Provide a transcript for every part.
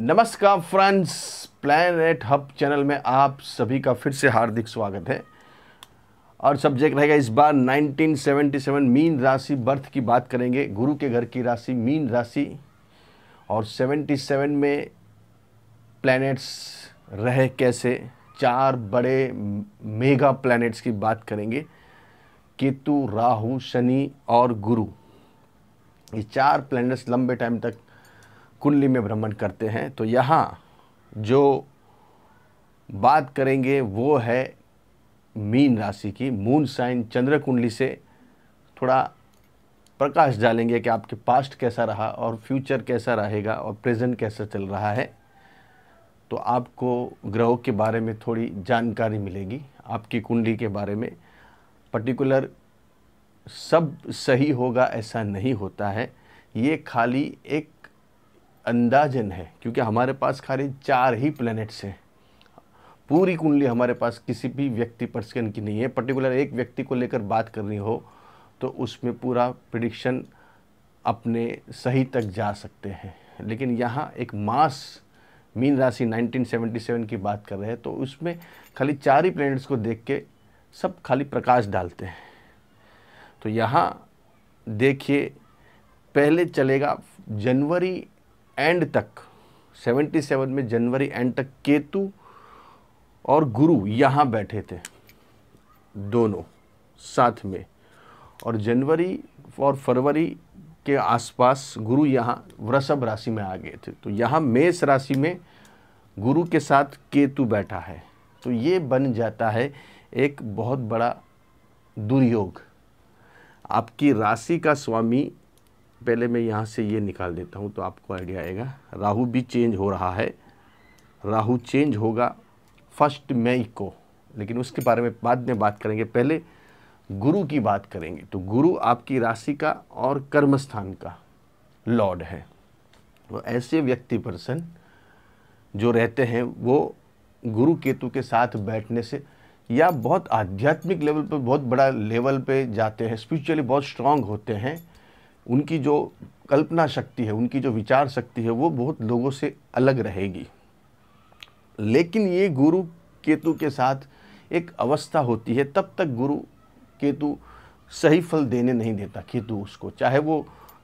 नमस्कार friends plan hub channel में आप सभी का फिर से हार्दिक स्वागत है और सब्जेक्ट रहेगा इस बार 1977 मीन राशि बर्थ की बात करेंगे गुरु के घर की राशि मीन राशि और 77 में प्लैनेट्स रहे कैसे चार बड़े मेगा प्लैनेट्स की बात करेंगे केतु राहु शनि और गुरु ये चार प्लैनेट्स लंबे टाइम तक कुंडली में भ्रमण करते हैं तो यहाँ जो बात करेंगे वो है मीन राशि की मून साइन चंद्र कुंडली से थोड़ा प्रकाश डालेंगे कि आपके पास्ट कैसा रहा और फ्यूचर कैसा रहेगा और प्रेजेंट कैसा चल रहा है तो आपको ग्रहों के बारे में थोड़ी जानकारी मिलेगी आपकी कुंडली के बारे में पर्टिकुलर सब सही होगा ऐसा नहीं होता है ये खाली एक अंदाजन है क्योंकि हमारे पास खाली चार ही प्लैनेट्स हैं पूरी कुंडली हमारे पास किसी भी व्यक्ति पर्सन की नहीं है पर्टिकुलर एक व्यक्ति को लेकर बात करनी हो तो उसमें पूरा प्रिडिक्शन अपने सही तक जा सकते हैं लेकिन यहाँ एक मास मीन राशि 1977 की बात कर रहे हैं तो उसमें खाली चार ही प्लैनेट्स को देख के सब खाली प्रकाश डालते हैं तो यहाँ देखिए पहले चलेगा जनवरी एंड तक 77 में जनवरी एंड तक केतु और गुरु यहाँ बैठे थे दोनों साथ में और जनवरी और फरवरी के आसपास गुरु यहाँ वृषभ राशि में आ गए थे तो यहाँ मेष राशि में गुरु के साथ केतु बैठा है तो ये बन जाता है एक बहुत बड़ा दुर्योग आपकी राशि का स्वामी पहले मैं यहाँ से ये निकाल देता हूँ तो आपको आइडिया आएगा राहु भी चेंज हो रहा है राहु चेंज होगा फर्स्ट मई को लेकिन उसके बारे में बाद में बात करेंगे पहले गुरु की बात करेंगे तो गुरु आपकी राशि का और कर्म स्थान का लॉर्ड है वो ऐसे व्यक्ति पर्सन जो रहते हैं वो गुरु केतु के साथ बैठने से या बहुत आध्यात्मिक लेवल पर बहुत बड़ा लेवल पे जाते हैं स्पिरिचुअली बहुत स्ट्रांग होते हैं उनकी जो कल्पना शक्ति है उनकी जो विचार शक्ति है वो बहुत लोगों से अलग रहेगी लेकिन ये गुरु केतु के साथ एक अवस्था होती है तब तक गुरु केतु सही फल देने नहीं देता केतु उसको चाहे वो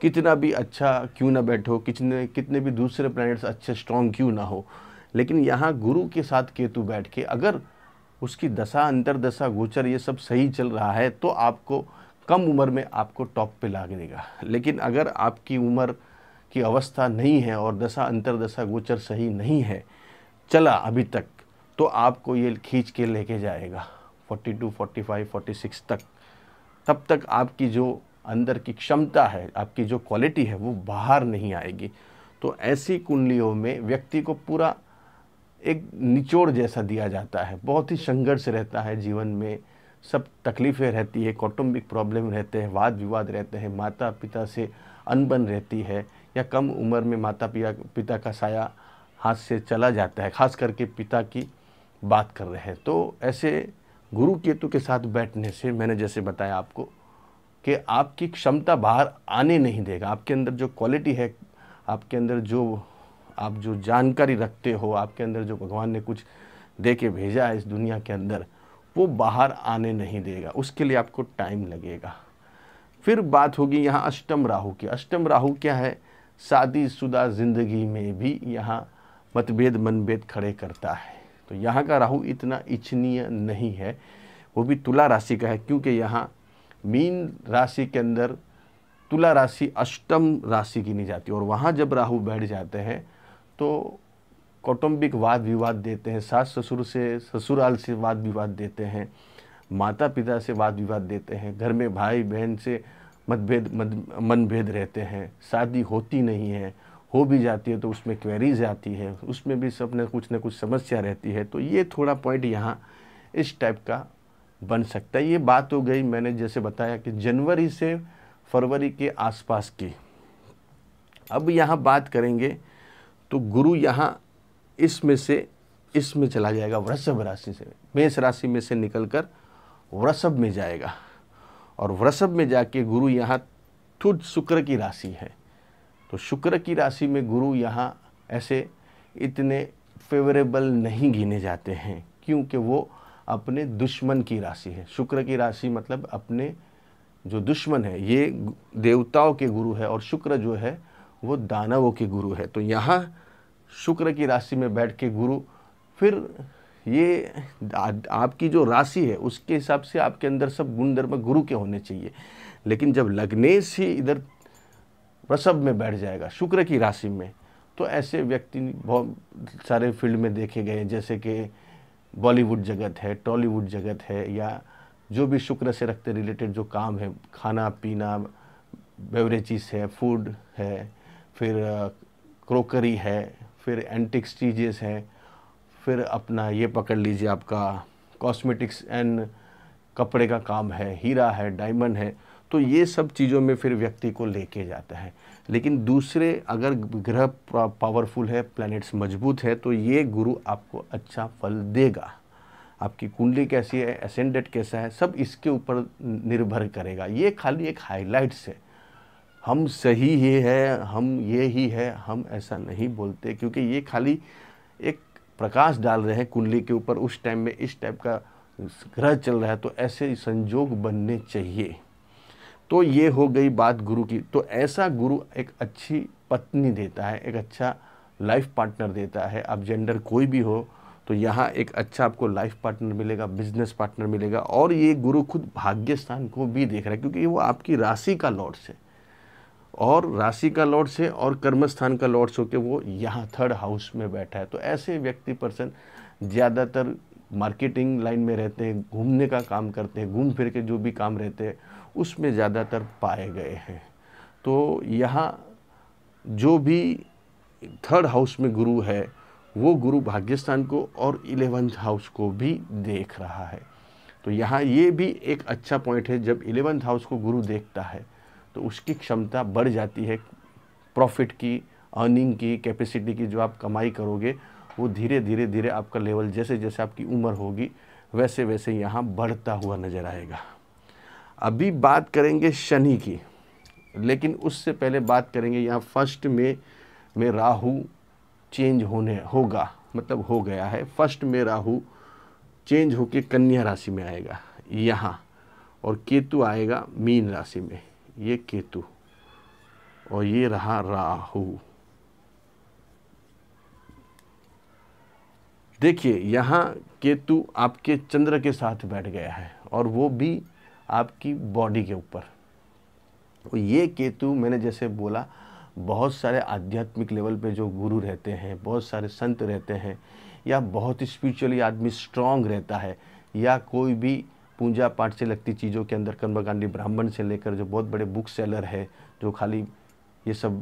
कितना भी अच्छा क्यों ना बैठो कितने कितने भी दूसरे प्लैनेट्स अच्छे स्ट्रॉन्ग क्यों ना हो लेकिन यहाँ गुरु के साथ केतु बैठ के अगर उसकी दशा अंतरदशा गोचर ये सब सही चल रहा है तो आपको कम उम्र में आपको टॉप पे ला देगा लेकिन अगर आपकी उम्र की अवस्था नहीं है और दशा अंतरदशा गोचर सही नहीं है चला अभी तक तो आपको ये खींच के लेके जाएगा 42, 45, 46 तक तब तक आपकी जो अंदर की क्षमता है आपकी जो क्वालिटी है वो बाहर नहीं आएगी तो ऐसी कुंडलियों में व्यक्ति को पूरा एक निचोड़ जैसा दिया जाता है बहुत ही संघर्ष रहता है जीवन में सब तकलीफ़ें रहती है कौटुंबिक प्रॉब्लम रहते हैं वाद विवाद रहते हैं माता पिता से अनबन रहती है या कम उम्र में माता पिता पिता का साया हाथ से चला जाता है खास करके पिता की बात कर रहे हैं तो ऐसे गुरु केतु के साथ बैठने से मैंने जैसे बताया आपको कि आपकी क्षमता बाहर आने नहीं देगा आपके अंदर जो क्वालिटी है आपके अंदर जो आप जो जानकारी रखते हो आपके अंदर जो भगवान ने कुछ दे के भेजा है इस दुनिया के अंदर वो बाहर आने नहीं देगा उसके लिए आपको टाइम लगेगा फिर बात होगी यहाँ अष्टम राहु की अष्टम राहु क्या है शादीशुदा ज़िंदगी में भी यहाँ मतभेद मनभेद खड़े करता है तो यहाँ का राहु इतना इच्छनीय नहीं है वो भी तुला राशि का है क्योंकि यहाँ मीन राशि के अंदर तुला राशि अष्टम राशि गिनी जाती है और वहाँ जब राहु बैठ जाते हैं तो कौटुंबिक वाद विवाद देते हैं सास ससुर से ससुराल से वाद विवाद देते हैं माता पिता से वाद विवाद देते हैं घर में भाई बहन से मतभेद मनभेद रहते हैं शादी होती नहीं है हो भी जाती है तो उसमें क्वेरीज आती है उसमें भी सब ने कुछ ना कुछ समस्या रहती है तो ये थोड़ा पॉइंट यहाँ इस टाइप का बन सकता है ये बात हो गई मैंने जैसे बताया कि जनवरी से फरवरी के आसपास की अब यहाँ बात करेंगे तो गुरु यहाँ इसमें से इसमें चला जाएगा वृषभ राशि से मेष राशि में से निकलकर वृषभ में जाएगा और वृषभ में जाके गुरु यहाँ तुझ शुक्र की राशि है तो शुक्र की राशि में गुरु यहाँ ऐसे इतने फेवरेबल नहीं गिने जाते हैं क्योंकि वो अपने दुश्मन की राशि है शुक्र की राशि मतलब अपने जो दुश्मन है ये देवताओं के गुरु है और शुक्र जो है वो दानवों के गुरु है तो यहाँ शुक्र की राशि में बैठ के गुरु फिर ये आपकी जो राशि है उसके हिसाब से आपके अंदर सब गुण धर्म गुरु के होने चाहिए लेकिन जब लग्नेश ही इधर वृषभ में बैठ जाएगा शुक्र की राशि में तो ऐसे व्यक्ति बहुत सारे फील्ड में देखे गए जैसे कि बॉलीवुड जगत है टॉलीवुड जगत है या जो भी शुक्र से रखते रिलेटेड जो काम है खाना पीना बेवरेजिस है फूड है फिर क्रोकरी है फिर एंटिक्स चीज़ेस हैं फिर अपना ये पकड़ लीजिए आपका कॉस्मेटिक्स एंड कपड़े का काम है हीरा है डायमंड है तो ये सब चीज़ों में फिर व्यक्ति को लेके जाता है लेकिन दूसरे अगर ग्रह पावरफुल है प्लैनेट्स मजबूत है तो ये गुरु आपको अच्छा फल देगा आपकी कुंडली कैसी है एसेंडेंट कैसा है सब इसके ऊपर निर्भर करेगा ये खाली एक हाईलाइट्स है हम सही ही है हम ये ही है हम ऐसा नहीं बोलते क्योंकि ये खाली एक प्रकाश डाल रहे हैं कुंडली के ऊपर उस टाइम में इस टाइप का ग्रह चल रहा है तो ऐसे संजोग बनने चाहिए तो ये हो गई बात गुरु की तो ऐसा गुरु एक अच्छी पत्नी देता है एक अच्छा लाइफ पार्टनर देता है अब जेंडर कोई भी हो तो यहाँ एक अच्छा आपको लाइफ पार्टनर मिलेगा बिजनेस पार्टनर मिलेगा और ये गुरु खुद भाग्य स्थान को भी देख रहा है क्योंकि वो आपकी राशि का लॉर्ड्स है और राशि का लॉर्ड से और कर्मस्थान का लॉर्ड होकर वो यहाँ थर्ड हाउस में बैठा है तो ऐसे व्यक्ति पर्सन ज़्यादातर मार्केटिंग लाइन में रहते हैं घूमने का काम करते हैं घूम फिर के जो भी काम रहते हैं उसमें ज़्यादातर पाए गए हैं तो यहाँ जो भी थर्ड हाउस में गुरु है वो गुरु भाग्यस्थान को और इलेवंथ हाउस को भी देख रहा है तो यहाँ ये भी एक अच्छा पॉइंट है जब इलेवंथ हाउस को गुरु देखता है तो उसकी क्षमता बढ़ जाती है प्रॉफिट की अर्निंग की कैपेसिटी की जो आप कमाई करोगे वो धीरे धीरे धीरे आपका लेवल जैसे जैसे आपकी उम्र होगी वैसे वैसे यहाँ बढ़ता हुआ नज़र आएगा अभी बात करेंगे शनि की लेकिन उससे पहले बात करेंगे यहाँ फर्स्ट में में राहु चेंज होने होगा मतलब हो गया है फर्स्ट में राहु चेंज होके कन्या राशि में आएगा यहाँ और केतु आएगा मीन राशि में ये केतु और ये रहा राहु देखिए यहाँ केतु आपके चंद्र के साथ बैठ गया है और वो भी आपकी बॉडी के ऊपर ये केतु मैंने जैसे बोला बहुत सारे आध्यात्मिक लेवल पे जो गुरु रहते हैं बहुत सारे संत रहते हैं या बहुत स्पिरिचुअली आदमी स्ट्रांग रहता है या कोई भी पूजा पाठ से लगती चीज़ों के अंदर कर्मा गांडी ब्राह्मण से लेकर जो बहुत बड़े बुक सेलर है जो खाली ये सब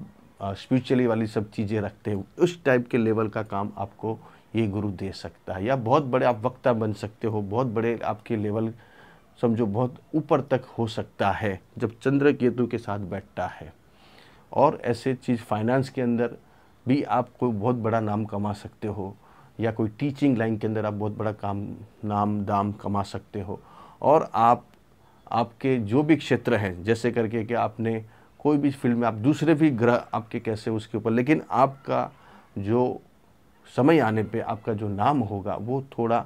स्पिरिचुअली वाली सब चीज़ें रखते हैं उस टाइप के लेवल का काम आपको ये गुरु दे सकता है या बहुत बड़े आप वक्ता बन सकते हो बहुत बड़े आपके लेवल समझो बहुत ऊपर तक हो सकता है जब चंद्र केतु के साथ बैठता है और ऐसे चीज़ फाइनेंस के अंदर भी आप कोई बहुत बड़ा नाम कमा सकते हो या कोई टीचिंग लाइन के अंदर आप बहुत बड़ा काम नाम दाम कमा सकते हो और आप आपके जो भी क्षेत्र हैं जैसे करके कि आपने कोई भी फील्ड में आप दूसरे भी ग्रह आपके कैसे उसके ऊपर लेकिन आपका जो समय आने पे आपका जो नाम होगा वो थोड़ा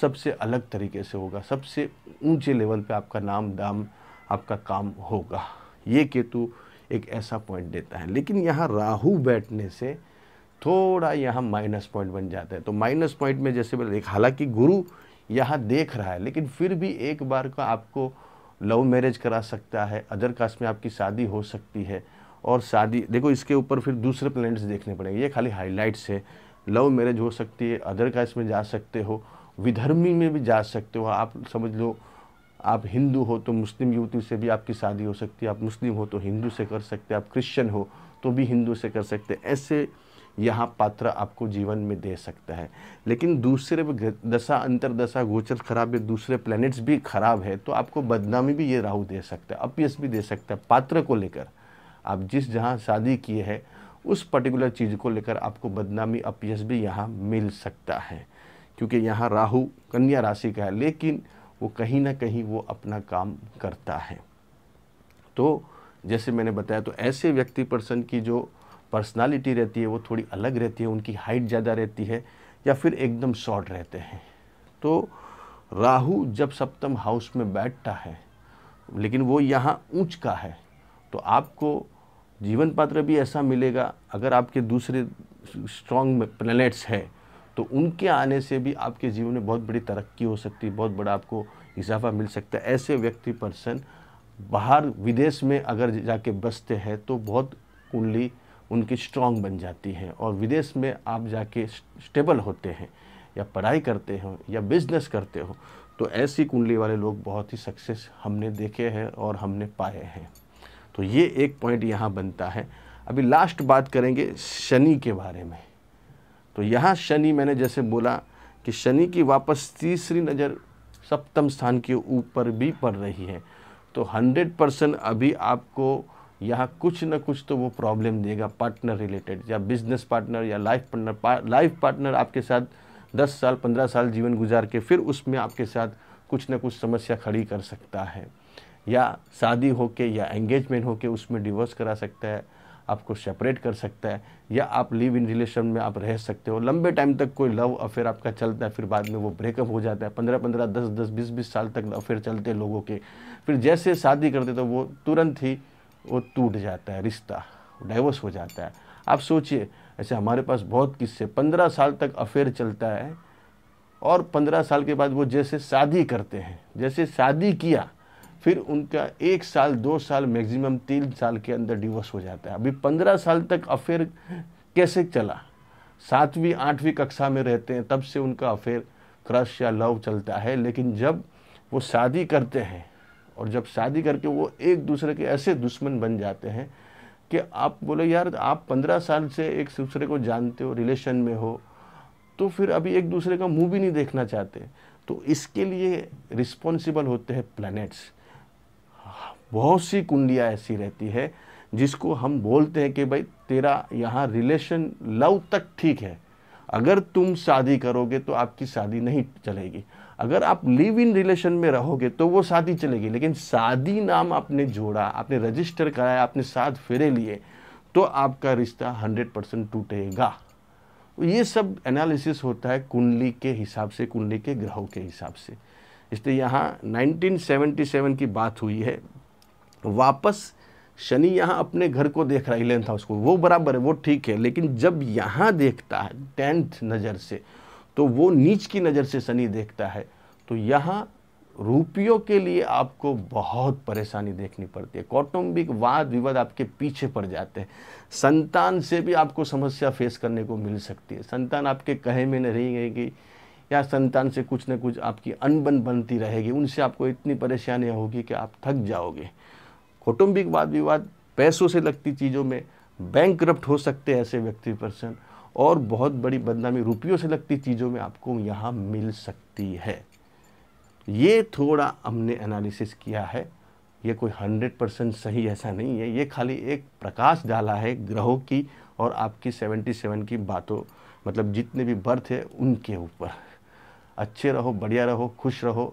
सबसे अलग तरीके से होगा सबसे ऊंचे लेवल पे आपका नाम दाम आपका काम होगा ये केतु एक ऐसा पॉइंट देता है लेकिन यहाँ राहु बैठने से थोड़ा यहाँ माइनस पॉइंट बन जाता है तो माइनस पॉइंट में जैसे मैंने देखा हालांकि गुरु यहाँ देख रहा है लेकिन फिर भी एक बार का आपको लव मैरिज करा सकता है अदर कास्ट में आपकी शादी हो सकती है और शादी देखो इसके ऊपर फिर दूसरे प्लैनेट्स देखने पड़ेंगे ये खाली हाईलाइट्स है लव मैरिज हो सकती है अदर कास्ट में जा सकते हो विधर्मी में भी जा सकते हो आप समझ लो आप हिंदू हो तो मुस्लिम युवती से भी आपकी शादी हो सकती है आप मुस्लिम हो तो हिंदू से कर सकते हैं आप क्रिश्चियन हो तो भी हिंदू से कर सकते हैं ऐसे यहाँ पात्र आपको जीवन में दे सकता है लेकिन दूसरे दशा अंतरदशा गोचर खराब है दूसरे प्लैनेट्स भी खराब है तो आपको बदनामी भी ये राहु दे सकता है अपयस भी दे सकता है पात्र को लेकर आप जिस जहाँ शादी किए हैं उस पर्टिकुलर चीज़ को लेकर आपको बदनामी अपयस भी यहाँ मिल सकता है क्योंकि यहाँ राहू कन्या राशि का है लेकिन वो कहीं ना कहीं वो अपना काम करता है तो जैसे मैंने बताया तो ऐसे व्यक्ति पर्सन की जो पर्सनालिटी रहती है वो थोड़ी अलग रहती है उनकी हाइट ज़्यादा रहती है या फिर एकदम शॉर्ट रहते हैं तो राहु जब सप्तम हाउस में बैठता है लेकिन वो यहाँ ऊंच का है तो आपको जीवन पात्र भी ऐसा मिलेगा अगर आपके दूसरे स्ट्रॉन्ग प्लैनेट्स हैं तो उनके आने से भी आपके जीवन में बहुत बड़ी तरक्की हो सकती है बहुत बड़ा आपको इजाफा मिल सकता है ऐसे व्यक्ति पर्सन बाहर विदेश में अगर जाके बसते हैं तो बहुत कुंडली उनकी स्ट्रांग बन जाती है और विदेश में आप जाके स्टेबल होते हैं या पढ़ाई करते हो या बिजनेस करते हो तो ऐसी कुंडली वाले लोग बहुत ही सक्सेस हमने देखे हैं और हमने पाए हैं तो ये एक पॉइंट यहाँ बनता है अभी लास्ट बात करेंगे शनि के बारे में तो यहाँ शनि मैंने जैसे बोला कि शनि की वापस तीसरी नज़र सप्तम स्थान के ऊपर भी पड़ रही है तो 100 परसेंट अभी आपको यहाँ कुछ ना कुछ तो वो प्रॉब्लम देगा पार्टनर रिलेटेड या बिजनेस पार्टनर या लाइफ पार्टनर लाइफ पार्टनर आपके साथ 10 साल 15 साल जीवन गुजार के फिर उसमें आपके साथ कुछ ना कुछ समस्या खड़ी कर सकता है या शादी के या एंगेजमेंट हो के उसमें डिवोर्स करा सकता है आपको सेपरेट कर सकता है या आप लिव इन रिलेशन में आप रह सकते हो लंबे टाइम तक कोई लव अफेयर आपका चलता है फिर बाद में वो ब्रेकअप हो जाता है पंद्रह पंद्रह दस दस बीस बीस साल तक अफेयर चलते हैं लोगों के फिर जैसे शादी करते तो वो तुरंत ही वो टूट जाता है रिश्ता डाइवोर्स हो जाता है आप सोचिए ऐसे हमारे पास बहुत किस्से पंद्रह साल तक अफेयर चलता है और पंद्रह साल के बाद वो जैसे शादी करते हैं जैसे शादी किया फिर उनका एक साल दो साल मैक्सिमम तीन साल के अंदर डिवोर्स हो जाता है अभी पंद्रह साल तक अफेयर कैसे चला सातवीं आठवीं कक्षा में रहते हैं तब से उनका अफेयर क्रश या लव चलता है लेकिन जब वो शादी करते हैं और जब शादी करके वो एक दूसरे के ऐसे दुश्मन बन जाते हैं कि आप बोले यार आप पंद्रह साल से एक दूसरे को जानते हो रिलेशन में हो तो फिर अभी एक दूसरे का मुंह भी नहीं देखना चाहते तो इसके लिए रिस्पॉन्सिबल होते हैं प्लैनेट्स बहुत सी कुंडियाँ ऐसी रहती है जिसको हम बोलते हैं कि भाई तेरा यहाँ रिलेशन लव तक ठीक है अगर तुम शादी करोगे तो आपकी शादी नहीं चलेगी अगर आप लिव इन रिलेशन में रहोगे तो वो शादी चलेगी लेकिन शादी नाम आपने जोड़ा आपने रजिस्टर कराया आपने साथ फेरे लिए तो आपका रिश्ता हंड्रेड परसेंट टूटेगा ये सब एनालिसिस होता है कुंडली के हिसाब से कुंडली के ग्रहों के हिसाब से इसलिए यहाँ 1977 की बात हुई है वापस शनि यहाँ अपने घर को देख रहा है इलेवंथ हाउस को वो बराबर है वो ठीक है लेकिन जब यहाँ देखता है टेंथ नज़र से तो वो नीच की नज़र से शनि देखता है तो यहाँ रुपयों के लिए आपको बहुत परेशानी देखनी पड़ती है कौटुंबिक वाद विवाद आपके पीछे पड़ जाते हैं संतान से भी आपको समस्या फेस करने को मिल सकती है संतान आपके कहे में नहीं रहेगी या संतान से कुछ ना कुछ आपकी अनबन बनती रहेगी उनसे आपको इतनी परेशानियाँ होगी कि आप थक जाओगे कौटुंबिक वाद विवाद पैसों से लगती चीज़ों में बैंक हो सकते हैं ऐसे व्यक्ति पर्सन और बहुत बड़ी बदनामी रुपयों से लगती चीज़ों में आपको यहाँ मिल सकती है ये थोड़ा हमने एनालिसिस किया है ये कोई हंड्रेड परसेंट सही ऐसा नहीं है ये खाली एक प्रकाश डाला है ग्रहों की और आपकी सेवेंटी सेवन की बातों मतलब जितने भी बर्थ है उनके ऊपर अच्छे रहो बढ़िया रहो खुश रहो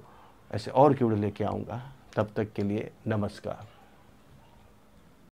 ऐसे और क्यों लेके आऊँगा तब तक के लिए नमस्कार